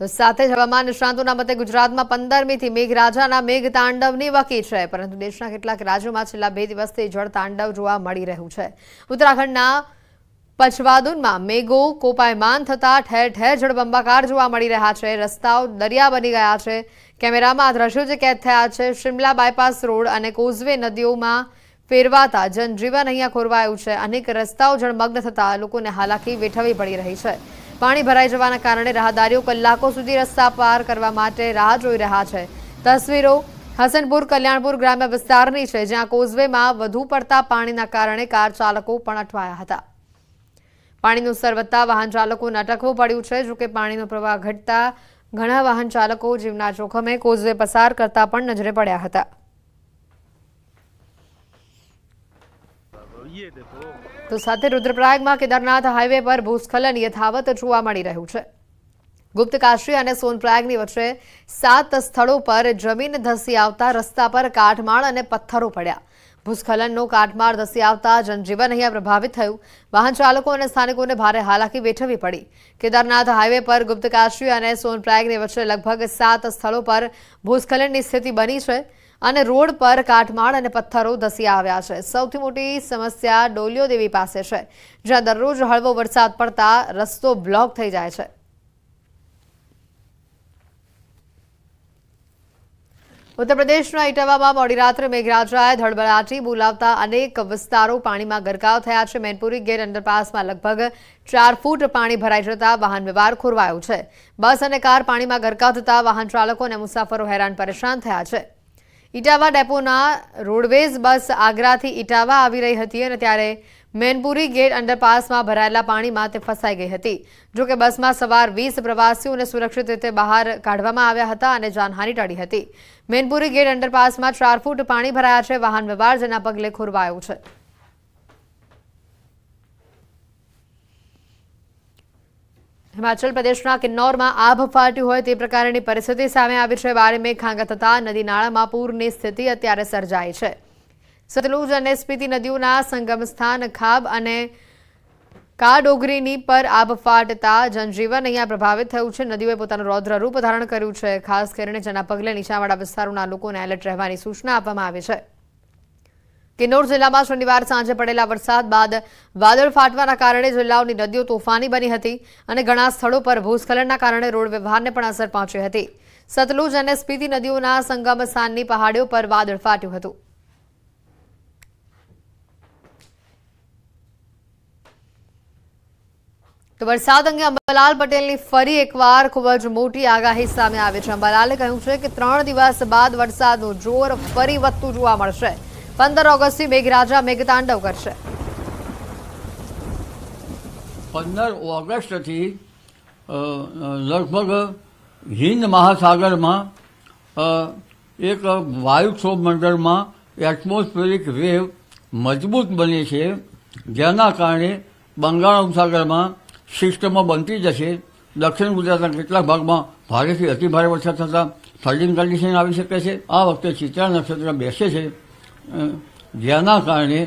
તો સાથે જ હવામાન નિષ્ણાંતોના મતે ગુજરાતમાં પંદરમીથી મેઘરાજાના મેઘ તાંડવની વકી છે પરંતુ દેશના કેટલાક રાજ્યોમાં છેલ્લા બે દિવસથી જળ તાંડવ જોવા મળી રહ્યું છે ઉત્તરાખંડના પછવાદુનમાં મેઘો કોપાયમાન થતાં ઠેર ઠેર જળબંબાકાર જોવા મળી રહ્યા છે રસ્તાઓ દરિયા બની ગયા છે કેમેરામાં આ દ્રશ્યો જે કેદ થયા છે શિમલા બાયપાસ રોડ અને કોઝવે નદીઓમાં ફેરવાતા જનજીવન અહીંયા ખોરવાયું છે અનેક રસ્તાઓ જળમગ્ન થતાં લોકોને હાલાકી વેઠવી પડી રહી છે પાણી ભરાઈ જવાના કારણે રાહદારીઓ કલાકો સુધી રસ્તા પાર કરવા માટે રાહ જોઈ રહ્યા છે તસવીરો હસનપુર કલ્યાણપુર ગ્રામ્ય વિસ્તારની છે જ્યાં કોઝવેમાં વધુ પડતા પાણીના કારણે કાર ચાલકો પણ અટવાયા હતા પાણીનું સ્તર વધતા વાહન ચાલકોને અટકવું પડ્યું છે જોકે પાણીનો પ્રવાહ ઘટતા ઘણા વાહન ચાલકો જીવના જોખમે કોઝવે પસાર કરતા પણ નજરે પડ્યા હતા તો સાથે રુદ્રપ્રયાગમાં કેદારનાથ હાઈવે પર ભૂસ્ખલન યથાવત જોવા મળી રહ્યું છે ગુપ્તકાશી અને સોનપ્રયાગની વચ્ચે સાત સ્થળો પર જમીન ધસી આવતા રસ્તા પર કાટમાળ અને પથ્થરો પડ્યા ભૂસ્ખલનનો કાટમાળ ધસી આવતા જનજીવન અહીંયા પ્રભાવિત થયું વાહન ચાલકો અને સ્થાનિકોને ભારે હાલાકી વેઠવી પડી કેદારનાથ હાઈવે પર ગુપ્તકાશી અને સોનપ્રયાગની વચ્ચે લગભગ સાત સ્થળો પર ભૂસ્ખલનની સ્થિતિ બની છે અને રોડ પર કાટમાળ અને પથ્થરો ધસી આવ્યા છે સૌથી મોટી સમસ્યા ડોલિયો દેવી પાસે છે જ્યાં દરરોજ હળવો વરસાદ પડતા રસ્તો બ્લોક થઈ જાય છે ઉત્તર પ્રદેશના ઇટાવામાં મોડી રાત્રે મેઘરાજાએ ધડબડાટી બોલાવતા અનેક વિસ્તારો પાણીમાં ગરકાવ થયા છે મેનપુરી ગેર અંડરપાસમાં લગભગ ચાર ફૂટ પાણી ભરાઈ જતા વાહન વ્યવહાર ખોરવાયો છે બસ અને કાર પાણીમાં ગરકાવ થતા વાહન ચાલકો અને મુસાફરો હેરાન પરેશાન થયા છે ઇટાવા ડેપોના રોડવેઝ બસ આગ્રાથી ઇટાવા આવી રહી હતી અને ત્યારે મેનપુરી ગેટ અંડરપાસમાં ભરાયેલા પાણીમાં તે ફસાઈ ગઈ હતી જોકે બસમાં સવાર વીસ પ્રવાસીઓને સુરક્ષિત રીતે બહાર કાઢવામાં આવ્યા હતા અને જાનહાની ટાળી હતી મેનપુરી ગેટ અંડરપાસમાં ચાર ફૂટ પાણી ભરાયા છે વાહન વ્યવહાર જેના પગલે ખોરવાયો છે હિમાચલ પ્રદેશના કિન્નોરમાં આભ ફાટ્યું હોય તે પ્રકારની પરિસ્થિતિ સામે આવી છે બારેમેઘ ખાંગા થતાં નદી નાળામાં પૂરની સ્થિતિ અત્યારે સર્જાઈ છે સતલુજ અને સ્પીતિ નદીઓના સંગમ સ્થાન ખાબ અને કાડોગરીની પર આભ ફાટતા જનજીવન અહીંયા પ્રભાવિત થયું છે નદીઓએ પોતાનું રૌદ્ર રૂપ ધારણ કર્યું છે ખાસ કરીને જેના પગલે નીચાવાળા વિસ્તારોના લોકોને એલર્ટ રહેવાની સૂચના આપવામાં આવી છે કિન્નોર જિલ્લામાં શનિવાર સાંજે પડેલા વરસાદ બાદ વાદળ ફાટવાના કારણે જિલ્લાઓની નદીઓ તોફાની બની હતી અને ઘણા સ્થળો પર ભૂસ્ખલનના કારણે રોડ વ્યવહારને પણ અસર પહોંચી હતી સતલુજ અને સ્પીતિ નદીઓના સંગમ સ્થાનની પહાડીઓ પર વાદળ ફાટ્યું હતું તો વરસાદ અંગે અંબાલાલ પટેલની ફરી એકવાર ખૂબ જ મોટી આગાહી સામે આવી છે અંબાલાલે કહ્યું છે કે ત્રણ દિવસ બાદ વરસાદનું જોર ફરી વધતું જોવા મળશે પંદર ઓગસ્ટથી મેઘરાજા મેઘતાંડવ કરશે પંદર ઓગસ્ટથી લગભગ હિન્દ મહાસાગરમાં એક વાયુક્ષોભ મંડળમાં એટમોસ્ફેરિક વેવ મજબૂત બને છે જેના કારણે બંગાળ ઉપસાગરમાં સિસ્ટમો બનતી જશે દક્ષિણ ગુજરાતના કેટલાક ભાગમાં ભારેથી અતિભારે વરસાદ થતાં ફ્લડિંગ કન્ડિશન આવી શકે છે આ વખતે ચિત્રા નક્ષત્ર બેસે છે જેના કારણે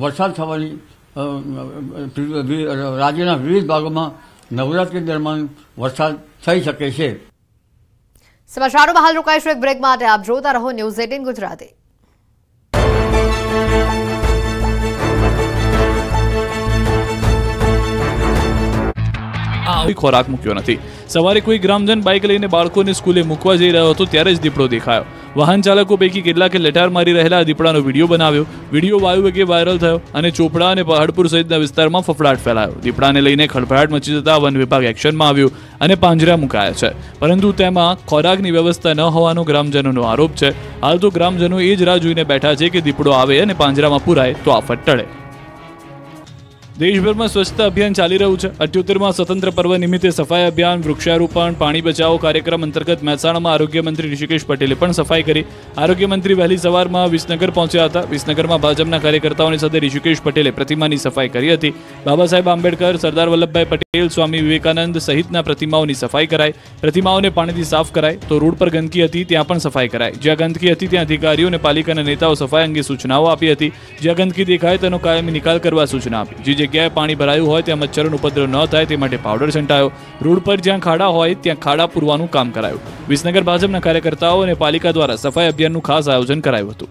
વરસાદ થવાની રાજ્યના વિવિધ ભાગોમાં નવરાત્રી દરમિયાન વરસાદ થઈ શકે છે સમાચારોમાં હાલ રોકાઈશું એક બ્રેક માટે આપ જોતા રહો ન્યૂઝ એટીન ગુજરાતી આવી ખોરાક મૂક્યો નથી સવારે કોઈ ગ્રામજન બાઇક લઈને બાળકોને સ્કૂલે મૂકવા જઈ રહ્યો હતો ત્યારે જ દીપડો દેખાયો વાહન ચાલકો પૈકી કેટલાકે લેટાર મારી રહેલા દીપડાનો વિડીયો બનાવ્યો વિડીયો વાયુવેગે વાયરલ થયો અને ચોપડા અને પહાડપુર સહિતના વિસ્તારમાં ફફડાટ ફેલાયો દીપડાને લઈને ખળભળાટ મચી જતા વન વિભાગ એક્શનમાં આવ્યો અને પાંજરા મુકાયા છે પરંતુ તેમાં ખોરાકની વ્યવસ્થા ન હોવાનો ગ્રામજનોનો આરોપ છે હાલ તો ગ્રામજનો એ જ રાહ જોઈને બેઠા છે કે દીપડો આવે અને પાંજરામાં પુરાય તો આફત ટળે દેશભરમાં સ્વચ્છતા અભિયાન ચાલી રહ્યું છે અઠ્યોતેરમાં સ્વતંત્ર પર્વ નિમિત્તે સફાઈ અભિયાન વૃક્ષારોપણ પાણી બચાવો કાર્યક્રમ અંતર્ગત મહેસાણામાં આરોગ્ય ઋષિકેશ પટેલે પણ સફાઈ કરી આરોગ્ય વહેલી સવારમાં વિસનગર પહોંચ્યા હતા વિસનગરમાં ભાજપના કાર્યકર્તાઓની સાથે ઋષિકેશ પટેલે પ્રતિમાની સફાઈ કરી હતી બાબા સાહેબ આંબેડકર સરદાર વલ્લભભાઈ પટેલ સ્વામી વિવેકાનંદ સહિતના પ્રતિમાઓની સફાઈ કરાઈ પ્રતિમાઓને પાણીથી સાફ કરાય તો રોડ પર ગંદકી હતી ત્યાં પણ સફાઈ કરાઈ જ્યાં ગંદકી હતી ત્યાં અધિકારીઓ અને પાલિકાના નેતાઓ સફાઈ અંગે સૂચનાઓ આપી હતી જ્યાં ગંદકી દેખાય તેનો કાયમી નિકાલ કરવા સૂચના આપી જગ્યાએ પાણી ભરાયું હોય ત્યાં મચ્છરોનો ઉપદ્રવ ન થાય તે માટે પાવડર છંટાયો રોડ પર જ્યાં ખાડા હોય ત્યાં ખાડા પૂરવાનું કામ કરાયું વિસનગર ભાજપના કાર્યકર્તાઓ અને પાલિકા દ્વારા સફાઈ અભિયાનનું ખાસ આયોજન કરાયું હતું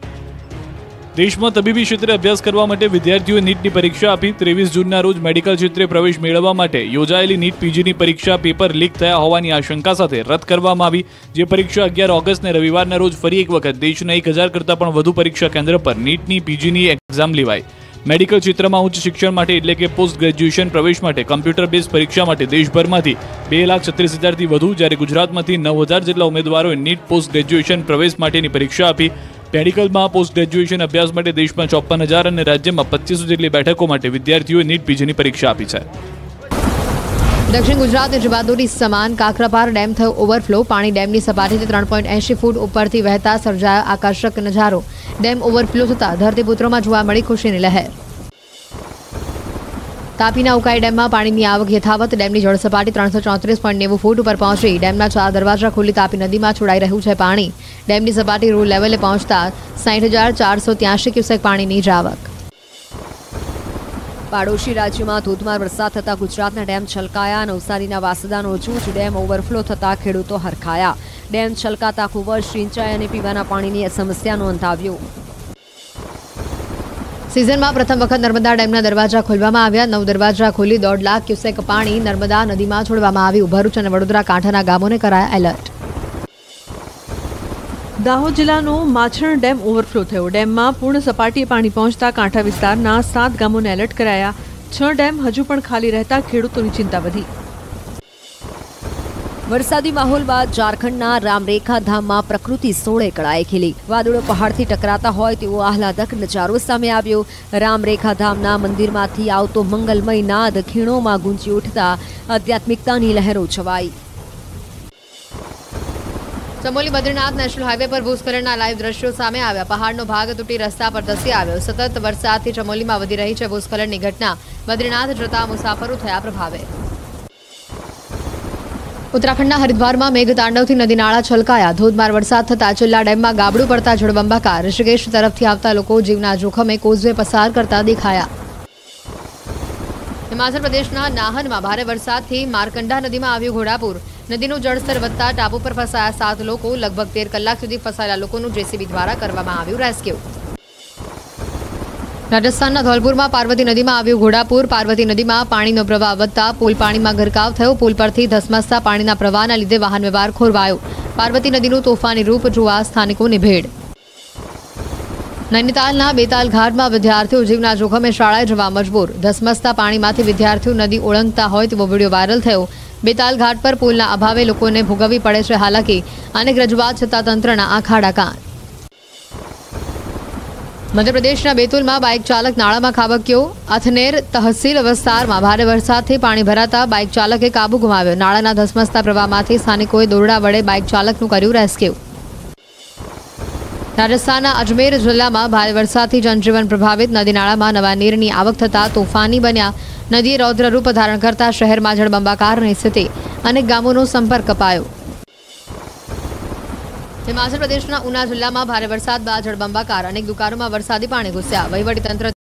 દેશમાં તબીબી ક્ષેત્રે અભ્યાસ કરવા માટે વિદ્યાર્થીઓએ નીટની પરીક્ષા આપી ત્રેવીસ જૂનના રોજ મેડિકલ ક્ષેત્રે પ્રવેશ મેળવવા માટે યોજાયેલી નીટ પીજીની પરીક્ષા પેપર લીક થયા હોવાની આશંકા સાથે રદ કરવામાં આવી જે પરીક્ષા અગિયાર ઓગસ્ટને રવિવારના રોજ ફરી એક વખત દેશના એક હજાર કરતાં પણ વધુ પરીક્ષા કેન્દ્ર પર નીટની પીજીની એક્ઝામ લેવાય મેડિકલ ક્ષેત્રમાં ઉચ્ચ શિક્ષણ માટે એટલે કે પોસ્ટ ગ્રેજ્યુએશન પ્રવેશ માટે કમ્પ્યુટર બેઝ પરીક્ષા માટે દેશભરમાંથી બે લાખ છત્રીસ હજારથી વધુ જ્યારે ગુજરાતમાંથી નવ હજાર જેટલા ઉમેદવારોએ નીટ પોસ્ટ ગ્રેજ્યુએશન પ્રવેશ માટેની પરીક્ષા આપી મેડિકલમાં પોસ્ટ ગ્રેજ્યુએશન અભ્યાસ માટે દેશમાં ચોપન હજાર અને રાજ્યમાં પચીસો જેટલી બેઠકો માટે વિદ્યાર્થીઓએ નીટ પીજીની પરીક્ષા આપી છે દક્ષિણ ગુજરાત જબાદોરી સમાન કાકરાપાર ડેમ થયો ઓવરફ્લો પાણી ડેમની સપાટીથી ત્રણ પોઈન્ટ એંશી ફૂટ ઉપરથી વહેતા સર્જાયો આકર્ષક નજારો ડેમ ઓવરફ્લો થતાં ધરતીપુત્રોમાં જોવા મળી ખુશીની લહેર તાપીના ઉકાઈ ડેમમાં પાણીની આવક યથાવત ડેમની જળસપાટી ત્રણસો ચોત્રીસ પોઈન્ટ નેવું ફૂટ ઉપર પહોંચી ડેમના ચાર દરવાજા ખુલ્લી તાપી નદીમાં છોડાઈ રહ્યું છે પાણી ડેમની સપાટી રૂલ લેવલે પહોંચતા સાઠ હજાર ચારસો ત્યાંશી ક્યુસેક પાણીની જ આવક પાડોશી રાજ્યોમાં ધોધમાર વરસાદ થતાં ગુજરાતના ડેમ છલકાયા નવસારીના વાસદાનો જૂજ ડેમ ઓવરફ્લો થતાં ખેડૂતો હરખાયા ડેમ છલકાતા આખું વર્ષ સિંચાઈ અને પીવાના પાણીની સમસ્યાનો અંત આવ્યો સિઝનમાં પ્રથમ વખત નર્મદા ડેમના દરવાજા ખોલવામાં આવ્યા નવ દરવાજા ખોલી દોઢ લાખ ક્યુસેક પાણી નર્મદા નદીમાં છોડવામાં આવ્યું ભરૂચ અને વડોદરા કાંઠાના ગામોને કરાયા એલર્ટ દાહોદ જિલ્લાનો માછણ ડેમ ઓવરફ્લો થયો ડેમમાં પૂર્ણ સપાટીએ પાણી પહોંચતા કાંઠા વિસ્તારના સાત ગામોને એલર્ટ કરાયા છ ડેમ હજુ પણ ખાલી રહેતા ખેડૂતોની ચિંતા વધી વરસાદી માહોલ બાદ ઝારખંડના રામરેખા ધામમાં પ્રકૃતિ સોળે કળાએ ખીલી વાદળો પહાડથી ટકરાતા હોય તેવો આહલાદક નજારો સામે આવ્યો રામરેખા ધામના મંદિરમાંથી આવતો મંગલમય નાદ ખીણોમાં ગુંજી ઉઠતા આધ્યાત્મિકતાની લહેરો છવાઈ ચમોલી બદ્રીનાથ નેશનલ હાઈવે પર ભૂસ્ખલનના લાઈવ દ્રશ્યો સામે આવ્યા પહાડનો ભાગ તૂટી રસ્તા પર ધસી આવ્યો સતત વરસાદથી ચમોલીમાં વધી રહી છે ભૂસ્ખલનની ઘટના બદ્રીનાથ જતા મુસાફરો થયા પ્રભાવે ઉત્તરાખંડના હરિદ્વારમાં મેઘતાંડવથી નદી નાળા છલકાયા ધોધમાર વરસાદ થતાં ચિલ્લા ડેમમાં ગાબડું પડતા જળબંબાકાર ઋષિકેશ તરફથી આવતા લોકો જીવના જોખમે કોઝવે પસાર કરતા દેખાયા હિમાચલ પ્રદેશના નાહનમાં ભારે વરસાદથી માર્કંડા નદીમાં આવ્યું ઘોડાપુર નદીનું જળસ્તર વધતા ટાપુ પર ફસાયા સાત લોકો લગભગ તેર કલાક સુધી ફસાયેલા લોકોનું જેસીબી દ્વારા કરવામાં આવ્યું રેસ્ક્યુ રાજસ્થાનના ધોલપુરમાં પાર્વતી નદીમાં આવ્યું ઘોડાપુર પાર્વતી નદીમાં પાણીનો પ્રવાહ વધતા પુલ પાણીમાં ગરકાવ થયો પુલ પરથી ધસમસતા પાણીના પ્રવાહના લીધે વાહન વ્યવહાર ખોરવાયો પાર્વતી નદીનું તોફાની રૂપ જોવા સ્થાનિકોની ભેડ નૈનીતાલના બેતાલ ઘાટમાં વિદ્યાર્થીઓ જીવના જોખમે શાળાએ જવા મજબૂર ધસમસતા પાણીમાંથી વિદ્યાર્થીઓ નદી ઓળંગતા હોય તેવો વિડીયો વાયરલ થયો બેતાલ ઘાટ પર પુલના અભાવે લોકોને ભોગવવી પડે છે હાલાકી અનેક રજૂઆત છતાં તંત્રના આ ખાડા કાન મધ્યપ્રદેશના બેતુલમાં બાઇક ચાલક નાળામાં ખાબક્યો અથનેર તહસીલ વિસ્તારમાં ભારે વરસાદથી પાણી ભરાતા બાઇક ચાલકે કાબુ ગુમાવ્યો નાળાના ધસમસતા પ્રવાહમાંથી સ્થાનિકોએ દોરડા વડે બાઇક ચાલકનું કર્યું રેસ્ક્યુ રાજસ્થાનના અજમેર જિલ્લામાં ભારે વરસાદથી જનજીવન પ્રભાવિત નદી નાળામાં નવા નીરની આવક થતાં તોફાની બન્યા નદીએ રૌદ્રરૂપ ધારણ કરતા શહેરમાં જળબંબાકારની સ્થિતિ અનેક ગામોનો સંપર્ક અપાયો હિમાચલ પ્રદેશના ઉના જિલ્લામાં ભારે વરસાદ બાદ જળબંબાકાર અનેક દુકાનોમાં વરસાદી પાણી ઘૂસ્યા વહીવટીતંત્ર